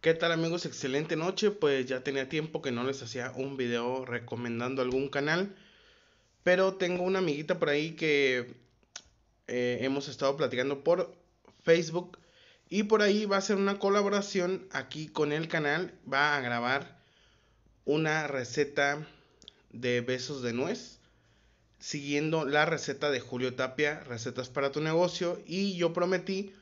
¿Qué tal amigos? Excelente noche. Pues ya tenía tiempo que no les hacía un video recomendando algún canal. Pero tengo una amiguita por ahí que eh, hemos estado platicando por Facebook. Y por ahí va a hacer una colaboración aquí con el canal. Va a grabar una receta de besos de nuez. Siguiendo la receta de Julio Tapia, recetas para tu negocio. Y yo prometí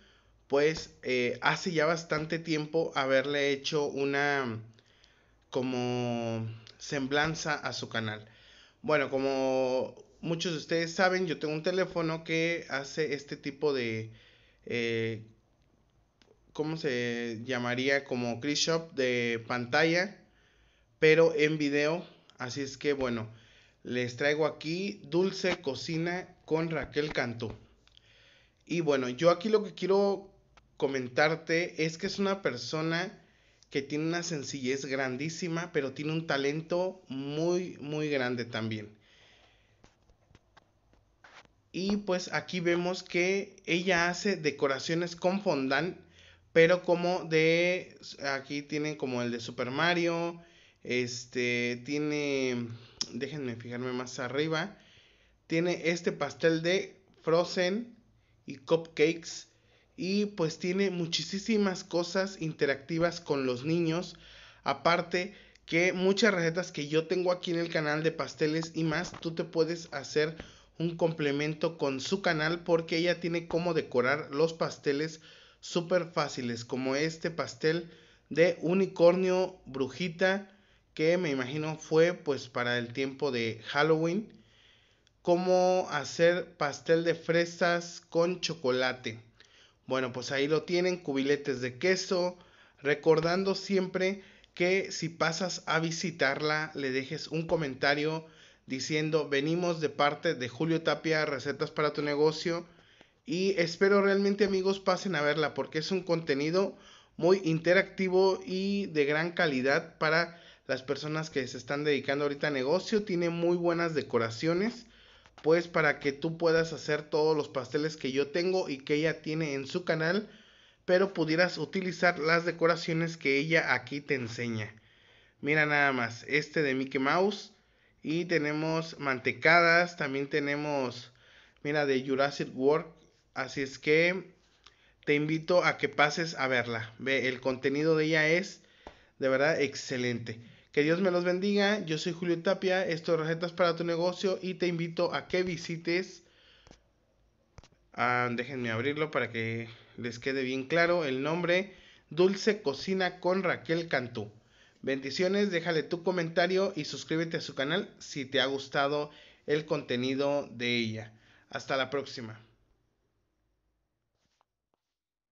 pues eh, hace ya bastante tiempo haberle hecho una como semblanza a su canal. Bueno, como muchos de ustedes saben, yo tengo un teléfono que hace este tipo de... como eh, ¿Cómo se llamaría? Como Chris Shop de pantalla, pero en video. Así es que bueno, les traigo aquí Dulce Cocina con Raquel Cantú. Y bueno, yo aquí lo que quiero comentarte es que es una persona que tiene una sencillez grandísima, pero tiene un talento muy, muy grande también. Y pues aquí vemos que ella hace decoraciones con fondant, pero como de, aquí tienen como el de Super Mario, este, tiene, déjenme fijarme más arriba, tiene este pastel de Frozen y cupcakes y pues tiene muchísimas cosas interactivas con los niños. Aparte que muchas recetas que yo tengo aquí en el canal de pasteles y más, tú te puedes hacer un complemento con su canal porque ella tiene cómo decorar los pasteles súper fáciles como este pastel de unicornio brujita que me imagino fue pues para el tiempo de Halloween cómo hacer pastel de fresas con chocolate bueno, pues ahí lo tienen, cubiletes de queso, recordando siempre que si pasas a visitarla, le dejes un comentario diciendo venimos de parte de Julio Tapia, recetas para tu negocio. Y espero realmente amigos pasen a verla porque es un contenido muy interactivo y de gran calidad para las personas que se están dedicando ahorita a negocio. Tiene muy buenas decoraciones pues para que tú puedas hacer todos los pasteles que yo tengo y que ella tiene en su canal, pero pudieras utilizar las decoraciones que ella aquí te enseña. Mira nada más, este de Mickey Mouse y tenemos mantecadas, también tenemos, mira, de Jurassic World, así es que te invito a que pases a verla. Ve, el contenido de ella es de verdad excelente. Que Dios me los bendiga. Yo soy Julio Tapia. Esto es Recetas para tu negocio y te invito a que visites. Ah, déjenme abrirlo para que les quede bien claro el nombre. Dulce Cocina con Raquel Cantú. Bendiciones, déjale tu comentario y suscríbete a su canal si te ha gustado el contenido de ella. Hasta la próxima.